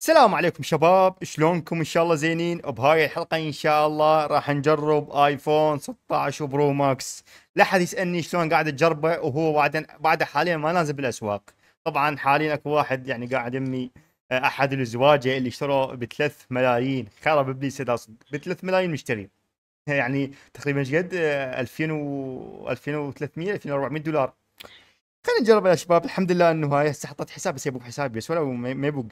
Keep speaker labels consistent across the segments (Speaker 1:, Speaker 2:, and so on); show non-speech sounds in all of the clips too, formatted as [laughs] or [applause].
Speaker 1: السلام عليكم شباب شلونكم ان شاء الله زينين بهاي الحلقه ان شاء الله راح نجرب ايفون 16 برو ماكس لا حد يسالني شلون قاعد اجربه وهو بعد بعد حاليا ما نازل بالاسواق طبعا حاليا اكو واحد يعني قاعد يمي آه، احد الزواج اللي اشتروا ب 3 ملايين خرب ابليس ب 3 ملايين مشتري يعني تقريبا ايش قد 2000 آه، و 2300 2400 دولار خلينا نجرب يا شباب الحمد لله انه هاي هسه حطيت حساب بس يبوق حسابي بس ولا ما يبوق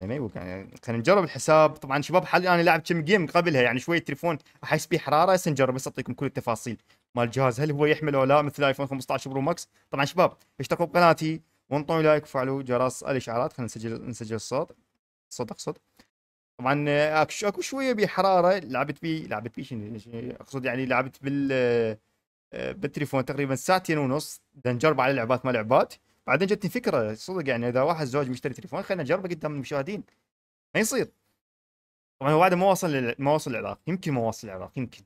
Speaker 1: يعني, أيوة، يعني خلينا نجرب الحساب طبعا شباب حاليا انا لعبت كم جيم قبلها يعني شويه التليفون احس به حراره هسه نجرب بس اعطيكم كل التفاصيل مال الجهاز هل هو يحمل ولا لا مثل ايفون 15 برو ماكس طبعا شباب اشتركوا بقناتي وانطوني لايك وفعلوا جرس الاشعارات خلينا نسجل نسجل الصوت الصوت اقصد طبعا آه، اكو شويه بحراره لعبت بي لعبت بي اقصد يعني لعبت بال آه، بالتليفون تقريبا ساعتين ونص نجرب على لعبات ما لعبات بعدين جتني فكره صدق يعني اذا واحد زوج مشتري تليفون خلينا نجربه قدام المشاهدين ما يصير طبعا هو بعد ما وصل ما وصل العراق يمكن ما وصل العراق يمكن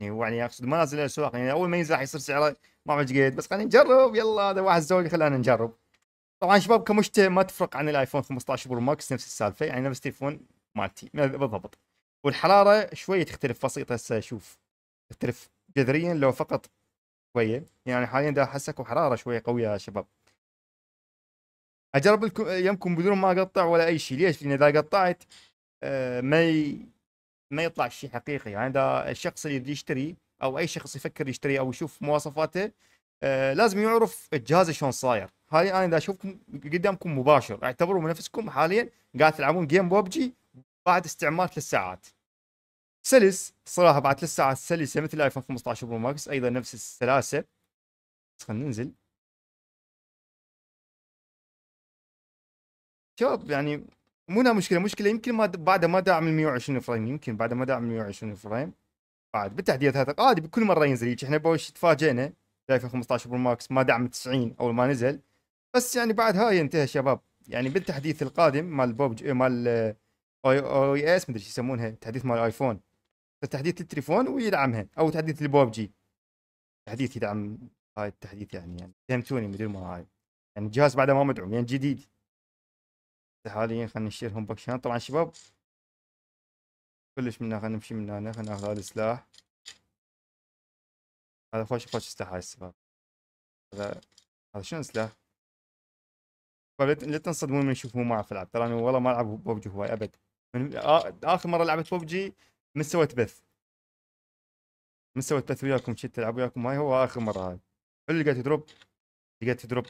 Speaker 1: يعني هو يعني اقصد ما نازل الاسواق يعني اول ما ينزل يصير سعره ما اعرف قد بس خلينا نجرب يلا هذا واحد زوج خلينا نجرب طبعا شباب كمشتري ما تفرق عن الايفون 15 برو ماكس نفس السالفه يعني نفس التليفون مالتي بالضبط والحراره شويه تختلف بسيطه هسه شوف تختلف جذريا لو فقط شويه يعني حاليا دا احسك حراره شويه قويه يا شباب اجرب لكم يمكن بدون ما اقطع ولا اي شيء ليش؟ لان اذا قطعت آه، ما ي... ما يطلع شيء حقيقي يعني اذا الشخص اللي يشتري او اي شخص يفكر يشتري او يشوف مواصفاته آه، لازم يعرف الجهاز شلون صاير هاي انا اذا اشوفكم قدامكم مباشر اعتبروا نفسكم حاليا قاعد تلعبون جيم ببجي بعد استعمال ثلاث ساعات سلس صراحه بعد ثلاث ساعات
Speaker 2: سلسه مثل ايفون 15 برو ماكس ايضا نفس السلاسه خلينا ننزل شباب يعني مو
Speaker 1: مشكله مشكله يمكن ما بعد ما دعم ال 120 فريم يمكن بعد ما دعم ال 120 فريم بعد بالتحديث هذا عادي بكل مره ينزل هيك احنا بوش تفاجئنا 2015 15 برو ماكس ما دعم 90 اول ما نزل بس يعني بعد هاي انتهى شباب يعني بالتحديث القادم مال بوب مال او اي اس مدري شو يسمونها تحديث مال ايفون تحديث للتليفون ويدعمها او تحديث البوبجي تحديث يدعم هاي التحديث يعني يعني فهمتوني مدري ما هاي يعني الجهاز بعده ما مدعوم يعني جديد حاليا خلينا نشيلهم
Speaker 2: بكشان طبعا شباب كلش منا خلينا نمشي من هنا خلينا ناخذ هذا السلاح هذا خوش خوش سلاح هاي السباب هذا هذا شنو سلاح طيب، لا تنصدمون من يشوفون ما اعرف العب ترى انا والله ما العب
Speaker 1: ببجي هواي ابد من اخر مره لعبت ببجي من سويت بث من سويت بث وياكم تلعب وياكم هاي هو اخر مره هاي اللي لقيت دروب
Speaker 2: لقيت دروب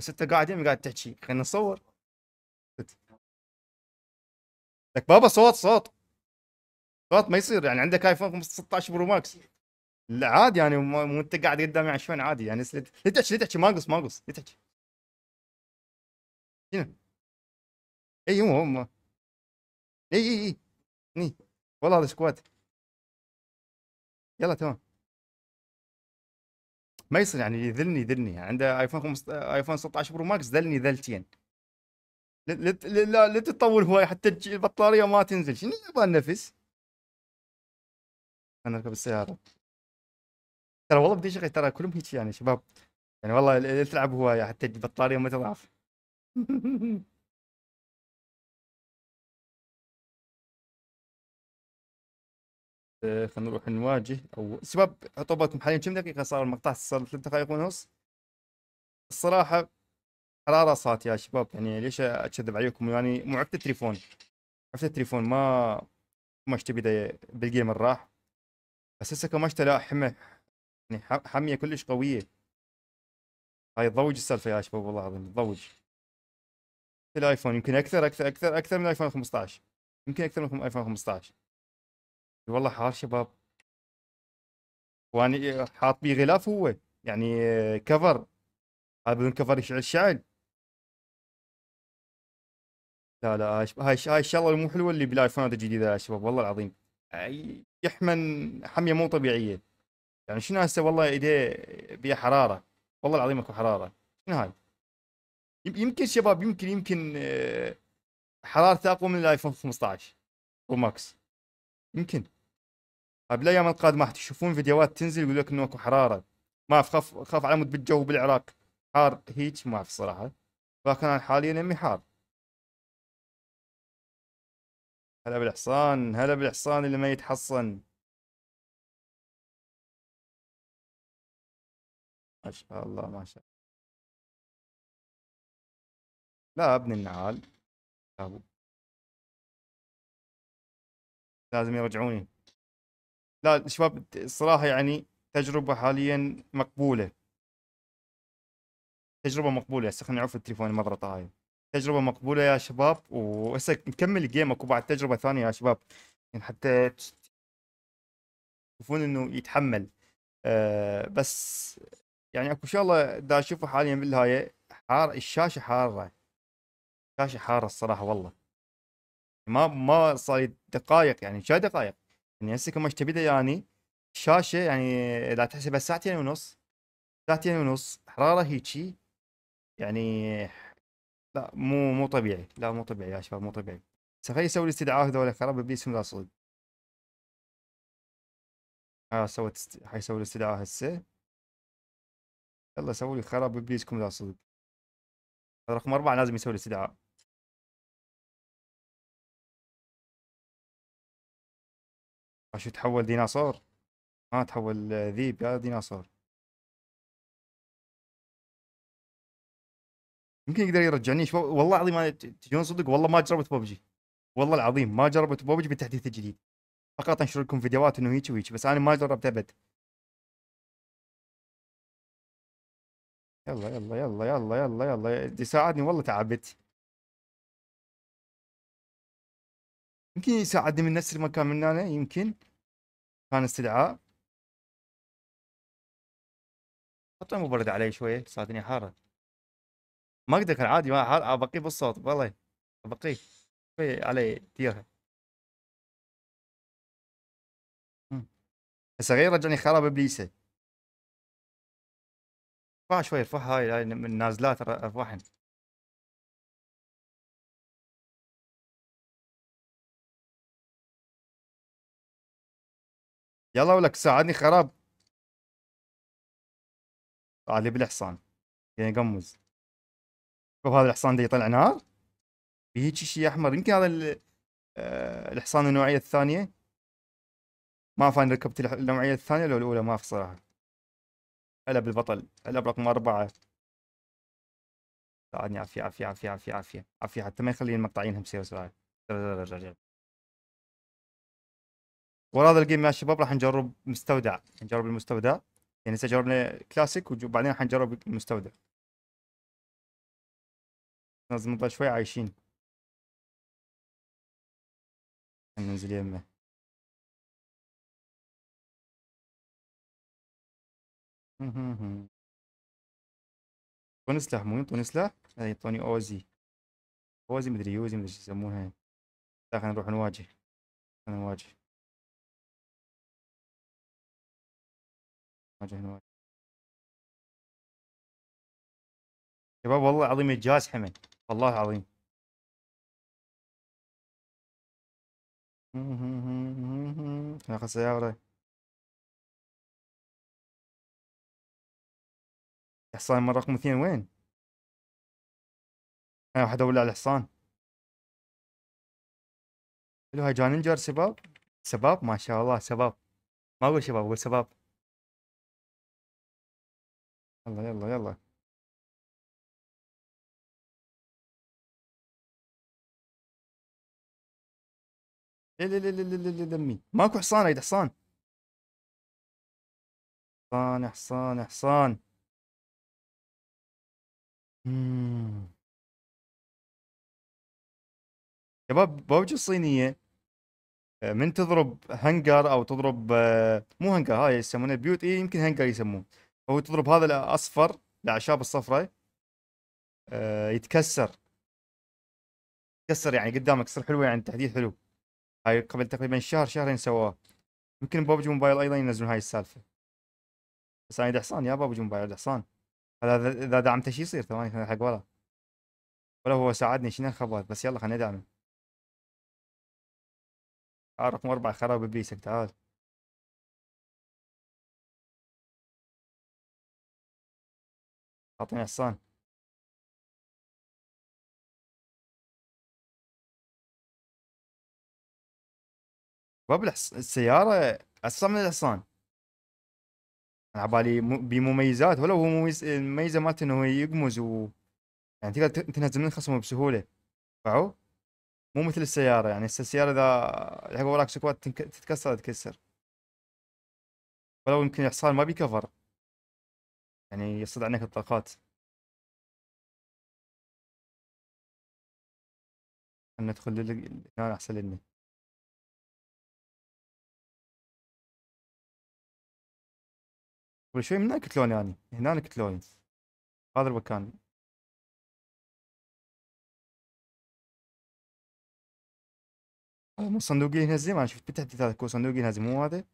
Speaker 2: بس انت قاعد يمي قاعد تحكي خلينا نصور لك بابا صوت صوت صوت ما يصير يعني
Speaker 1: عندك ايفون 16 برو ماكس لا عادي يعني مو انت قاعد قدامي يعني شلون عادي يعني
Speaker 2: لا تحكي لا تحكي ما ما اقص لا تحكي هنا اي هم هم اي اي اي والله هذا سكواد يلا تمام ما يصير يعني يذلني يذلني يعني عنده ايفون خمس... ايفون 16 برو ماكس ذلني ذلتين
Speaker 1: لا لا تطول هواي حتى البطاريه ما تنزل شنو يبغى النفس؟ انا اركب السياره ترى والله بدي شغل ترى كلهم هيك يعني شباب
Speaker 2: يعني والله تلعب هوايه حتى البطاريه ما تضعف [laughs] خلينا نروح نواجه او شباب حطوا بالكم حاليا كم دقيقه صار المقطع صار ثلاث دقائق ونص
Speaker 1: الصراحه حراره صارت يا شباب يعني ليش اكذب عليكم يعني مو عفت التليفون عفت التليفون ما ما اشتي بدايه بالجيم راح بس هسه اشتي لا حمى يعني حميه كلش قويه هاي تضوج السالفه يا شباب والله العظيم تضوج الايفون يمكن اكثر اكثر اكثر اكثر من الايفون 15 يمكن اكثر من الايفون 15 والله حار
Speaker 2: شباب وانا آه، حاط بيه غلاف هو يعني آه، كفر هذا بدون كفر يشعل الشعل
Speaker 1: لا لا هاي هاي هاي الشغله مو حلوه اللي بالايفونات الجديده يا شباب والله العظيم يعني يحمن حميه مو طبيعيه يعني شنو هسه والله ايديه بيها حراره والله العظيم اكو حراره شنو هاي يمكن شباب يمكن يمكن آه، حرارته اقوى من الايفون 15 برو ماكس يمكن طيب الايام القادمه راح تشوفون فيديوهات تنزل يقول لك انه اكو حراره ما اعرف خاف خاف على مود بالجو بالعراق حار هيك ما اعرف الصراحه لكن انا حاليا امي حار
Speaker 2: هلا بالحصان هلا بالحصان اللي ما يتحصن ما شاء الله ما شاء الله لا ابن النعال لازم يرجعوني لا شباب الصراحه يعني تجربه حاليا مقبوله
Speaker 1: تجربه مقبوله هسه خليني اعوف التليفون مره طاي هاي تجربه مقبوله يا شباب وهسه نكمل الجيم اكو بعد تجربه ثانيه يا شباب يعني حتى تشوفون انه يتحمل أه بس يعني اكو شغله دا اشوفه حاليا بالهاي حار الشاشه حاره الشاشه حاره الصراحه والله ما ما صار دقائق يعني شا دقائق يعني هسه كم اشتبي يعني شاشه يعني اذا تحسبها ساعتين يعني ونص ساعتين يعني ونص حراره هيجي يعني لا مو مو طبيعي لا مو
Speaker 2: طبيعي يا شباب مو طبيعي سخي يسوي الاستدعاء هذول خرب بيسهم لا صدق ها آه سوت است... حيسوي الاستدعاء هسه يلا سووا لي خراب ابليسكم لا صدق رقم أربعة لازم يسوي الاستدعاء شو تحول ديناصور ما تحول ذيب يا ديناصور يمكن يقدر يرجعني شو... والله العظيم انا تجون صدق
Speaker 1: والله ما جربت ببجي والله العظيم ما جربت ببجي بالتحديث الجديد فقط انشر لكم فيديوهات
Speaker 2: انه هيك وهيك بس انا ما جربت ابد يلا يلا يلا يلا يلا يلا, يلا. ساعدني والله تعبت يمكن يساعدني من نفس المكان من هنا يمكن كان استدعاء حط مبرد علي شويه ساعدني حاره ما اقدر كان عادي ما حار ابقيه آه، بالصوت والله ابقيه شويه علي ديرها هسه غير رجعني خراب ابليسه ارفع شوي ارفع هاي من النازلات ارفعهن يلا ولك ساعدني خراب علي بالحصان يعني قمز شوف هذا الحصان ده يطلع نار بهيك
Speaker 1: شيء احمر يمكن هذا آه، الحصان النوعيه الثانيه ما اعرف انا ركبت النوعيه الثانيه لو الاولى ما اعرف صراحه هلا بالبطل هلا برقم
Speaker 2: اربعه ساعدني عافية عافية عافية عافية عافية حتى ما يخلي المقطعين هم سيرس ورا هذا الجيم
Speaker 1: يا شباب راح نجرب مستودع نجرب المستودع يعني هسه جربنا كلاسيك وبعدين حنجرب
Speaker 2: المستودع لازم نضل شوي عايشين ننزل يمه يعطوني [laughs] سلاح مو يعطوني سلاح يعطوني اوزي اوزي مدري يوزي مدري شو يسمونها خلينا نروح نواجه خلينا نواجه وجه شباب والله عظيم الجهاز حمل والله عظيم ناخذ [laughs] سيارة الحصان من رقم اثنين وين؟ انا واحد على الحصان حلو هاي جاننجر سباب سباب ما شاء الله سباب ما اقول شباب اقول سباب يلا يلا يلا لا لا لا لا لا دمي ماكو حصان ايد حصان حصان حصان حصان شباب بوجه الصينيه آه، من تضرب هنجر او
Speaker 1: تضرب آه، مو هنجر هاي يسمونه بيوت اي يمكن هنجر يسمونه هو تضرب هذا الاصفر الاعشاب الصفراء آه، يتكسر يتكسر يعني قدامك تصير حلوه يعني تحديث حلو هاي قبل تقريبا شهر شهرين سواه يمكن بابجي موبايل ايضا ينزلون هاي السالفه بس انا حصان يا بابجي موبايل حصان هذا اذا دعمته شي يصير ثواني حق ورا ولا هو ساعدني شنو الخبر بس يلا خلينا
Speaker 2: ندعمه رقم اربعة خراب ابليسك تعال اعطيني حصان باب السيارة أسرع من الحصان على بالي بمميزات ولو هو مميز
Speaker 1: الميزة مالته إنه يقمز و يعني تقدر تنهزم من خصمه بسهولة فعو مو مثل السيارة يعني هسه السيارة إذا لحق وراك سكوات تتكسر تتكسر
Speaker 2: ولو يمكن الحصان ما بيكفر يعني يصد عنك الطاقات خلنا ندخل للنار احسن لنا قبل شوي من هناك قتلوني يعني هنا قتلوني هذا المكان آه، مو صندوق ينهزم انا شفت بالتحديث هذا صندوق ينهزم مو هذا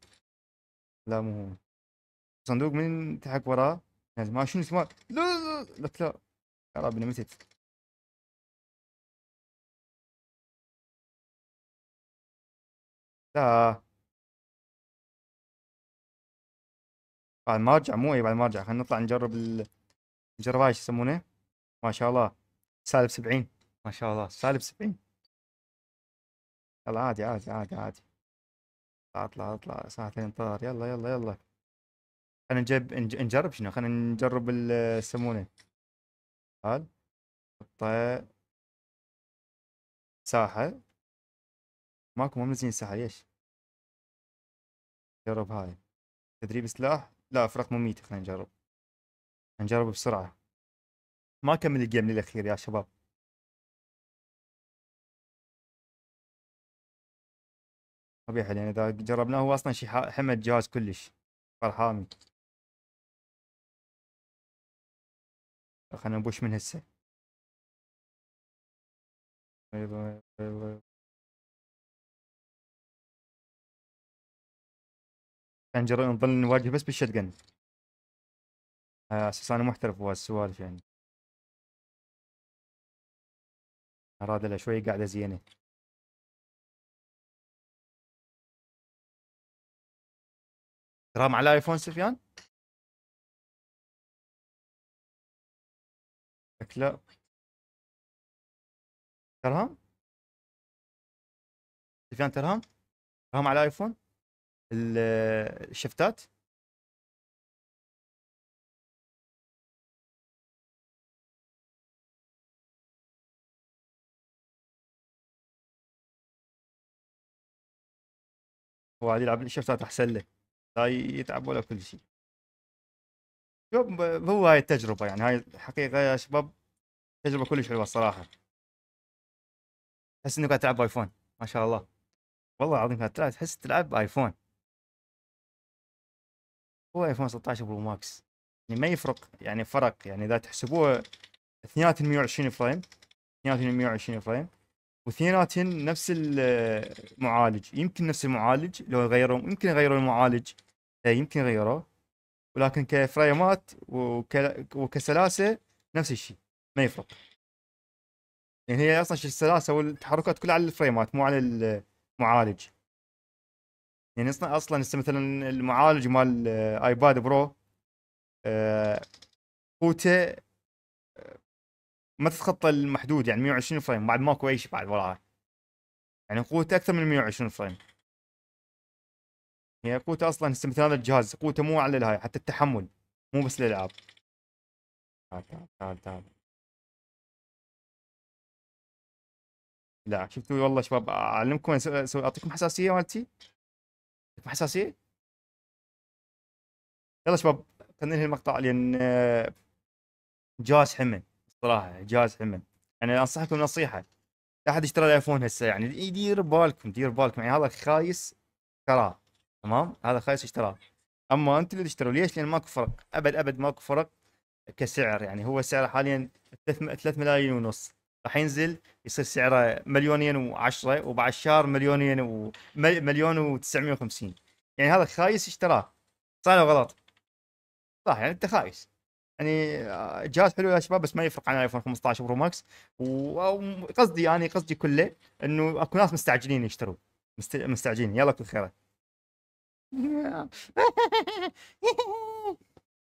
Speaker 2: لا مو هو صندوق من تحت وراه يعني ما شنو اسمه لا لا لا لا يا ربي نمتت لا بعد ما ارجع مو اي بعد ما ارجع خلينا نطلع نجرب
Speaker 1: الجرباي شو يسمونه ما شاء الله سالب 70 ما شاء الله سالب 70 يلا عادي عادي عادي عادي اطلع اطلع ساعتين طار يلا يلا يلا خلينا نجرب نجرب شنو خلينا نجرب
Speaker 2: يسمونه تعال نحطه ساحة ماكو ما منزلين ساحة ليش جرب هاي تدريب سلاح لا فرق مميتة خلينا نجرب نجرب بسرعة ما كمل الجيم للأخير يا شباب طبيعي لان يعني اذا جربناه هو اصلا شي حمد جهاز كلش فرحامي خلنا نبوش من هسه أيوة، أيوة، أيوة، كان نظل نواجه بس جن اساس انا محترف بهالسوالف يعني اراد له شوي قاعده زينه ترام على ايفون سفيان شكلها ترهم تلفزيون ترهم ترهم على الايفون الشفتات هو عاد يلعب الشفتات احسن له لا يتعب ولا كل شيء شوف هو هاي التجربه
Speaker 1: يعني هاي الحقيقه يا شباب تجربه كلش حلوه الصراحه تحس انك قاعد تلعب ايفون ما شاء الله والله العظيم تحس تلعب ايفون هو ايفون 16 برو ماكس يعني ما يفرق يعني فرق يعني اذا تحسبوه اثنيناتهم 120 فريم اثنيناتهم 120 فريم واثنيناتهم نفس المعالج يمكن نفس المعالج لو يغيروا يمكن يغيروا المعالج إيه، يمكن يغيروه ولكن كفريمات وك... وكسلاسه نفس الشيء ما يفرق يعني هي اصلا السلاسه والتحركات كلها على الفريمات مو على المعالج يعني اصلا اصلا هسه مثلا المعالج مال ايباد برو آه، قوته آه، ما تتخطى المحدود يعني 120 فريم بعد ماكو اي شيء بعد وراها يعني قوته اكثر من 120 فريم يعني
Speaker 2: قوته اصلا هسه الجهاز قوته مو على الهاي حتى التحمل مو بس الالعاب تعال تعال تعال تعال لا شفتوا والله شباب اعلمكم اسوي اعطيكم حساسيه مالتي حساسيه
Speaker 1: يلا شباب خلينا ننهي المقطع لان آه، جهاز حمل صراحه جهاز حمل يعني انصحكم نصيحه لا احد يشتري الايفون هسه يعني دير بالكم دير بالكم يعني هذا خايس تراه تمام هذا خايس اشتراه اما انت اللي تشتروا ليش؟ لان ماكو فرق ابد ابد ماكو فرق كسعر يعني هو سعره حاليا 3 ملايين ونص راح ينزل يصير سعره مليونين و10 وبعد شهر مليونين و مليون و950 يعني هذا خايس اشتراه صح ولا غلط صح يعني انت خايس يعني آه، جهاز حلو يا شباب بس ما يفرق عن ايفون 15 برو ماكس وقصدي يعني قصدي كله انه اكو ناس مستعجلين يشتروا مستعجلين يلا كل خير
Speaker 2: Yeah. [laughs]